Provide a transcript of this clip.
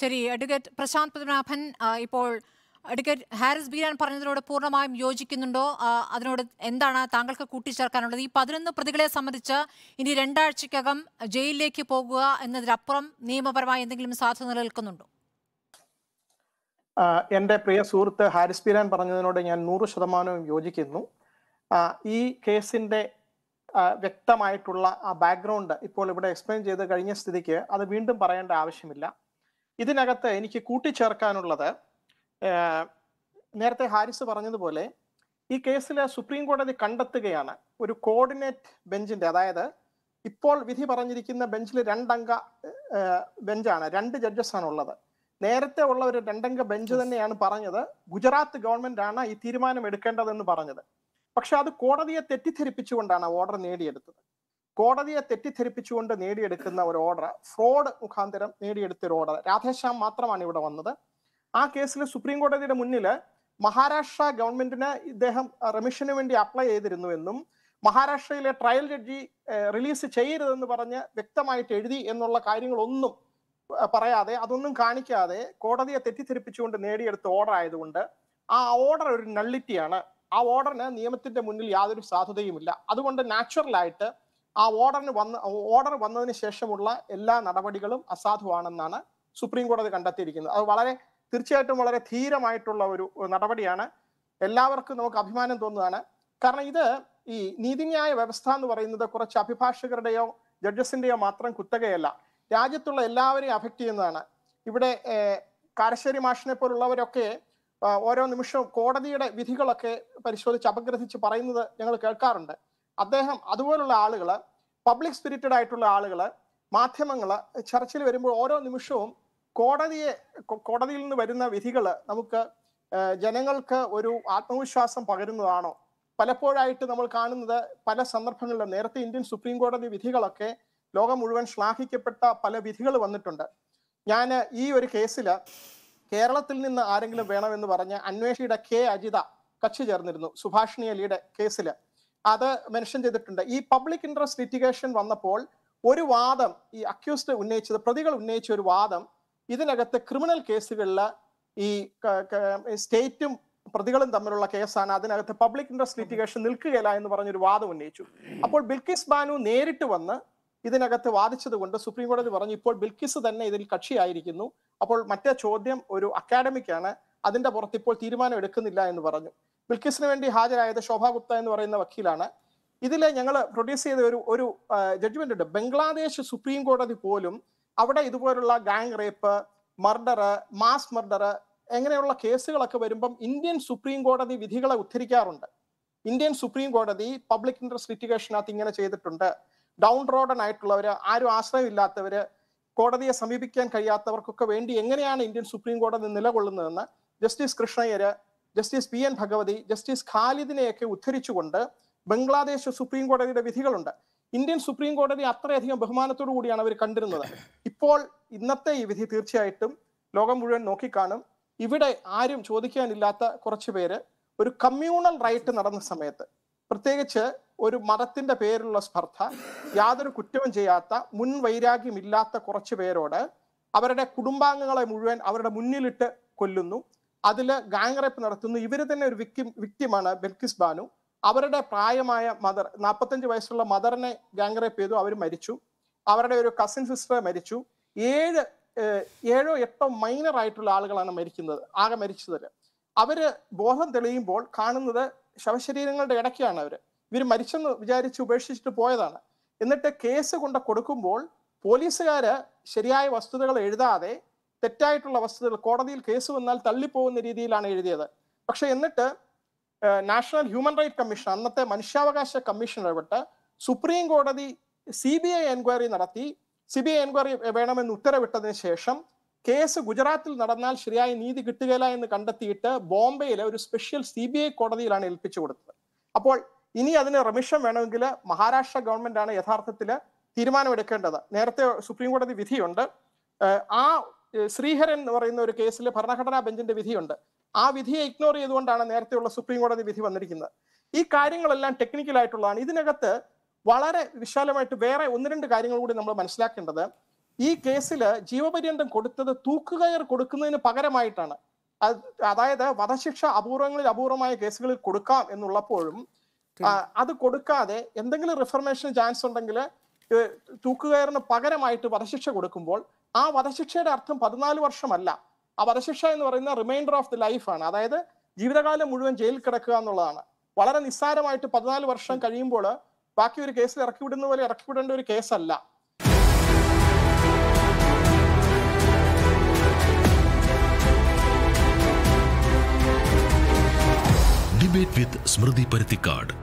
ശരി അഡ്വക്കേറ്റ് പ്രശാന്ത് പത്മനാഭൻ ഇപ്പോൾ അഡ്വക്കേറ്റ് ഹാരിസ് ബീരാൻ പറഞ്ഞതിനോട് പൂർണ്ണമായും യോജിക്കുന്നുണ്ടോ അതിനോട് എന്താണ് താങ്കൾക്ക് കൂട്ടിച്ചേർക്കാനുള്ളത് ഈ പതിനൊന്ന് പ്രതികളെ സംബന്ധിച്ച് ഇനി രണ്ടാഴ്ചക്കകം ജയിലിലേക്ക് പോകുക എന്നതിനപ്പുറം നിയമപരമായി എന്തെങ്കിലും സാധ്യത നിലനിൽക്കുന്നുണ്ടോ എൻ്റെ പ്രിയ സുഹൃത്ത് ഹാരിസ് ബീരാൻ പറഞ്ഞതിനോട് ഞാൻ നൂറ് ശതമാനവും യോജിക്കുന്നു ഈ കേസിന്റെ വ്യക്തമായിട്ടുള്ള ആ ബാക്ക്ഗ്രൗണ്ട് ഇപ്പോൾ ഇവിടെ എക്സ്പ്ലെയിൻ ചെയ്ത് കഴിഞ്ഞ സ്ഥിതിക്ക് അത് വീണ്ടും പറയേണ്ട ആവശ്യമില്ല ഇതിനകത്ത് എനിക്ക് കൂട്ടിച്ചേർക്കാനുള്ളത് നേരത്തെ ഹാരിസ് പറഞ്ഞതുപോലെ ഈ കേസിൽ സുപ്രീം കോടതി കണ്ടെത്തുകയാണ് ഒരു കോർഡിനേറ്റ് ബെഞ്ചിന്റെ അതായത് ഇപ്പോൾ വിധി പറഞ്ഞിരിക്കുന്ന ബെഞ്ചിൽ രണ്ടംഗ ബെഞ്ചാണ് രണ്ട് ജഡ്ജസ് ആണ് ഉള്ളത് നേരത്തെ ഉള്ള ഒരു രണ്ടംഗ ബെഞ്ച് തന്നെയാണ് പറഞ്ഞത് ഗുജറാത്ത് ഗവൺമെന്റ് ആണ് ഈ തീരുമാനം എടുക്കേണ്ടതെന്ന് പറഞ്ഞത് പക്ഷെ അത് കോടതിയെ തെറ്റിദ്ധരിപ്പിച്ചുകൊണ്ടാണ് ഓർഡർ നേടിയെടുത്തത് കോടതിയെ തെറ്റിദ്ധരിപ്പിച്ചുകൊണ്ട് നേടിയെടുക്കുന്ന ഒരു ഓർഡർ ഫ്രോഡ് മുഖാന്തരം നേടിയെടുത്ത ഒരു ഓർഡർ രാധേശ്യാം മാത്രമാണ് ഇവിടെ വന്നത് ആ കേസിൽ സുപ്രീം കോടതിയുടെ മുന്നിൽ മഹാരാഷ്ട്ര ഗവൺമെന്റിന് ഇദ്ദേഹം റെമിഷന് വേണ്ടി അപ്ലൈ ചെയ്തിരുന്നു എന്നും മഹാരാഷ്ട്രയിലെ ട്രയൽ ജഡ്ജി റിലീസ് ചെയ്യരുതെന്ന് പറഞ്ഞ് വ്യക്തമായിട്ട് എഴുതി എന്നുള്ള കാര്യങ്ങളൊന്നും പറയാതെ അതൊന്നും കാണിക്കാതെ കോടതിയെ തെറ്റിദ്ധരിപ്പിച്ചുകൊണ്ട് നേടിയെടുത്ത ഓർഡർ ആയതുകൊണ്ട് ആ ഓർഡർ ഒരു നള്ളിറ്റിയാണ് ആ ഓർഡറിന് നിയമത്തിന്റെ മുന്നിൽ യാതൊരു സാധുതയുമില്ല അതുകൊണ്ട് നാച്ചുറലായിട്ട് ആ ഓർഡറിന് വന്ന് ഓർഡർ വന്നതിന് ശേഷമുള്ള എല്ലാ നടപടികളും അസാധുവാണെന്നാണ് സുപ്രീം കോടതി കണ്ടെത്തിയിരിക്കുന്നത് അത് വളരെ തീർച്ചയായിട്ടും വളരെ ധീരമായിട്ടുള്ള ഒരു നടപടിയാണ് എല്ലാവർക്കും നമുക്ക് അഭിമാനം തോന്നുകയാണ് കാരണം ഇത് ഈ നീതിന്യായ വ്യവസ്ഥ എന്ന് പറയുന്നത് കുറച്ച് അഭിഭാഷകരുടെയോ ജഡ്ജസിന്റെയോ മാത്രം കുത്തകയല്ല രാജ്യത്തുള്ള എല്ലാവരെയും അഫക്റ്റ് ചെയ്യുന്നതാണ് ഇവിടെ കാരശ്ശേരി മാഷിനെ പോലുള്ളവരൊക്കെ ഓരോ നിമിഷവും കോടതിയുടെ വിധികളൊക്കെ പരിശോധിച്ച് അപഗ്രഥിച്ച് പറയുന്നത് ഞങ്ങൾ കേൾക്കാറുണ്ട് അദ്ദേഹം അതുപോലുള്ള ആളുകൾ പബ്ലിക് സ്പിരിറ്റഡ് ആയിട്ടുള്ള ആളുകൾ മാധ്യമങ്ങൾ ചർച്ചയിൽ വരുമ്പോൾ ഓരോ നിമിഷവും കോടതിയെ കോടതിയിൽ നിന്ന് വരുന്ന വിധികൾ നമുക്ക് ജനങ്ങൾക്ക് ഒരു ആത്മവിശ്വാസം പകരുന്നതാണോ പലപ്പോഴായിട്ട് നമ്മൾ കാണുന്നത് പല സന്ദർഭങ്ങളിലും നേരത്തെ ഇന്ത്യൻ സുപ്രീം കോടതി വിധികളൊക്കെ ലോകം മുഴുവൻ ശ്ലാഘിക്കപ്പെട്ട പല വിധികൾ വന്നിട്ടുണ്ട് ഞാൻ ഈ ഒരു കേസിൽ കേരളത്തിൽ നിന്ന് ആരെങ്കിലും വേണമെന്ന് പറഞ്ഞ് അന്വേഷിയുടെ കെ അജിത കക്ഷി ചേർന്നിരുന്നു സുഭാഷിണി അലിയുടെ കേസിൽ അത് മെൻഷൻ ചെയ്തിട്ടുണ്ട് ഈ പബ്ലിക് ഇൻട്രസ്റ്റ് ലിറ്റിഗേഷൻ വന്നപ്പോൾ ഒരു വാദം ഈ അക്യൂസ്ഡ് ഉന്നയിച്ചത് പ്രതികൾ ഉന്നയിച്ച ഒരു വാദം ഇതിനകത്ത് ക്രിമിനൽ കേസുകളില് ഈ സ്റ്റേറ്റും പ്രതികളും തമ്മിലുള്ള കേസാണ് അതിനകത്ത് പബ്ലിക് ഇൻട്രസ്റ്റ് ലിറ്റിഗേഷൻ നിൽക്കുകയില്ല എന്ന് പറഞ്ഞൊരു വാദം ഉന്നയിച്ചു അപ്പോൾ ബിൽക്കിസ് ബാനു നേരിട്ട് വന്ന് ഇതിനകത്ത് വാദിച്ചതുകൊണ്ട് സുപ്രീം കോടതി പറഞ്ഞു ഇപ്പോൾ ബിൽക്കിസ് തന്നെ ഇതിൽ കക്ഷിയായിരിക്കുന്നു അപ്പോൾ മറ്റേ ചോദ്യം ഒരു അക്കാഡമിക് ആണ് അതിന്റെ പുറത്ത് ഇപ്പോൾ തീരുമാനം എടുക്കുന്നില്ല എന്ന് പറഞ്ഞു ബിൽക്കിസിന് വേണ്ടി ഹാജരായത് ശോഭാ ഗുപ്ത എന്ന് പറയുന്ന വക്കീലാണ് ഇതിൽ ഞങ്ങൾ പ്രൊഡ്യൂസ് ചെയ്ത ഒരു ഒരു ജഡ്ജ്മെന്റ് ഉണ്ട് ബംഗ്ലാദേശ് സുപ്രീം കോടതി പോലും അവിടെ ഇതുപോലുള്ള gang rape murder mass murder എങ്ങനെയുള്ള കേസുകളൊക്കെ വരുമ്പം ഇന്ത്യൻ സുപ്രീം കോടതി വിധികളെ ഉദ്ധരിക്കാറുണ്ട് ഇന്ത്യൻ സുപ്രീം കോടതി പബ്ലിക് ഇൻട്രസ്റ്റ് ലിറ്റിഗേഷനകത്ത് ഇങ്ങനെ ചെയ്തിട്ടുണ്ട് ഡൗൺ റോഡൻ ആയിട്ടുള്ളവർ ആരും ആശ്രയമില്ലാത്തവർ കോടതിയെ സമീപിക്കാൻ കഴിയാത്തവർക്കൊക്കെ വേണ്ടി എങ്ങനെയാണ് ഇന്ത്യൻ സുപ്രീം കോടതി നിലകൊള്ളുന്നതെന്ന് justice Krishna Iyer justice P N Bhagwati justice ഖാലിദിനെയൊക്കെ ഉദ്ധരിച്ചുകൊണ്ട് ബംഗ്ലാദേശ് സുപ്രീം കോടതിയുടെ വിധികളുണ്ട് ഇന്ത്യൻ സുപ്രീം കോടതി അത്രയധികം ബഹുമാനത്തോടു കൂടിയാണ് അവർ കണ്ടിരുന്നത് ഇപ്പോൾ ഇന്നത്തെ ഈ വിധി തീർച്ചയായിട്ടും ലോകം മുഴുവൻ നോക്കിക്കാണും ഇവിടെ ആരും ചോദിക്കാനില്ലാത്ത കുറച്ച് പേര് ഒരു കമ്മ്യൂണൽ റൈറ്റ് നടന്ന സമയത്ത് പ്രത്യേകിച്ച് ഒരു മതത്തിന്റെ പേരിലുള്ള സ്പർദ്ധ യാതൊരു കുറ്റവും ചെയ്യാത്ത മുൻ വൈരാഗ്യമില്ലാത്ത കുറച്ച് പേരോട് അവരുടെ കുടുംബാംഗങ്ങളെ മുഴുവൻ അവരുടെ മുന്നിലിട്ട് കൊല്ലുന്നു അതിൽ ഗാങ് റേപ്പ് നടത്തുന്നു ഇവർ തന്നെ ഒരു വിക്ടിം വിക്റ്റിമാണ് ബെൽക്കിസ് ബാനു അവരുടെ പ്രായമായ മദർ നാൽപ്പത്തഞ്ച് വയസ്സുള്ള മദറിനെ ഗാങ് റേപ്പ് ചെയ്തു അവർ മരിച്ചു അവരുടെ ഒരു കസിൻ സിസ്റ്റർ മരിച്ചു ഏഴ് ഏഴോ എട്ടോ മൈനർ ആയിട്ടുള്ള ആളുകളാണ് മരിക്കുന്നത് ആകെ മരിച്ചത് അവര് ബോധം തെളിയുമ്പോൾ കാണുന്നത് ശവശരീരങ്ങളുടെ ഇടയ്ക്കാണ് അവർ ഇവർ മരിച്ചെന്ന് വിചാരിച്ച് ഉപേക്ഷിച്ചിട്ട് പോയതാണ് എന്നിട്ട് കേസ് കൊണ്ട് കൊടുക്കുമ്പോൾ പോലീസുകാര് ശരിയായ വസ്തുതകൾ എഴുതാതെ തെറ്റായിട്ടുള്ള വസ്തുതകൾ കോടതിയിൽ കേസ് വന്നാൽ തള്ളിപ്പോകുന്ന രീതിയിലാണ് എഴുതിയത് പക്ഷെ എന്നിട്ട് നാഷണൽ ഹ്യൂമൻ റൈറ്റ് കമ്മീഷൻ അന്നത്തെ മനുഷ്യാവകാശ കമ്മീഷൻ ഇടപെട്ട് സുപ്രീം കോടതി സി ബി ഐ എൻക്വയറി നടത്തി സി ബി ഐ എൻക്വയറി വേണമെന്ന് ഉത്തരവിട്ടതിന് ശേഷം കേസ് ഗുജറാത്തിൽ നടന്നാൽ ശരിയായ നീതി കിട്ടുകയില്ല എന്ന് കണ്ടെത്തിയിട്ട് ബോംബെയിലെ ഒരു സ്പെഷ്യൽ സി ബി ഐ കോടതിയിലാണ് ഏൽപ്പിച്ചു കൊടുത്തത് അപ്പോൾ ഇനി അതിന് റമിഷൻ വേണമെങ്കിൽ മഹാരാഷ്ട്ര ഗവൺമെന്റ് ആണ് യഥാർത്ഥത്തിൽ തീരുമാനമെടുക്കേണ്ടത് നേരത്തെ സുപ്രീം കോടതി വിധിയുണ്ട് ആ ശ്രീഹരൻ എന്ന് പറയുന്ന ഒരു കേസിൽ ഭരണഘടനാ ബെഞ്ചിന്റെ വിധിയുണ്ട് ആ വിധിയെ ഇഗ്നോർ ചെയ്തുകൊണ്ടാണ് നേരത്തെയുള്ള സുപ്രീം കോടതി വിധി വന്നിരിക്കുന്നത് ഈ കാര്യങ്ങളെല്ലാം ടെക്നിക്കൽ ആയിട്ടുള്ളതാണ് ഇതിനകത്ത് വളരെ വിശാലമായിട്ട് വേറെ ഒന്ന് രണ്ട് കാര്യങ്ങൾ കൂടി നമ്മൾ മനസ്സിലാക്കേണ്ടത് ഈ കേസിൽ ജീവപര്യന്തം കൊടുത്തത് തൂക്കുകയർ കൊടുക്കുന്നതിന് പകരമായിട്ടാണ് അതായത് വധശിക്ഷ അപൂർവങ്ങളിൽ അപൂർവമായ കേസുകളിൽ കൊടുക്കാം എന്നുള്ളപ്പോഴും അത് കൊടുക്കാതെ എന്തെങ്കിലും റിഫർമേഷന് ചാൻസ് ഉണ്ടെങ്കിൽ തൂക്കുകയറിന് പകരമായിട്ട് വധശിക്ഷ കൊടുക്കുമ്പോൾ ആ വധശിക്ഷയുടെ അർത്ഥം പതിനാല് വർഷമല്ല ആ വധശിക്ഷ എന്ന് പറയുന്ന റിമൈൻഡർ ഓഫ് ദി ലൈഫാണ് അതായത് ജീവിതകാലം മുഴുവൻ ജയിലിൽ കിടക്കുക എന്നുള്ളതാണ് വളരെ നിസ്സാരമായിട്ട് പതിനാല് വർഷം കഴിയുമ്പോൾ ബാക്കി ഒരു കേസിൽ ഇറക്കി വിടുന്ന പോലെ ഇറക്കി വിടേണ്ട ഒരു കേസല്ല ഡിബേറ്റ് വിത്ത് സ്മൃതി പരുത്തിക്കാട്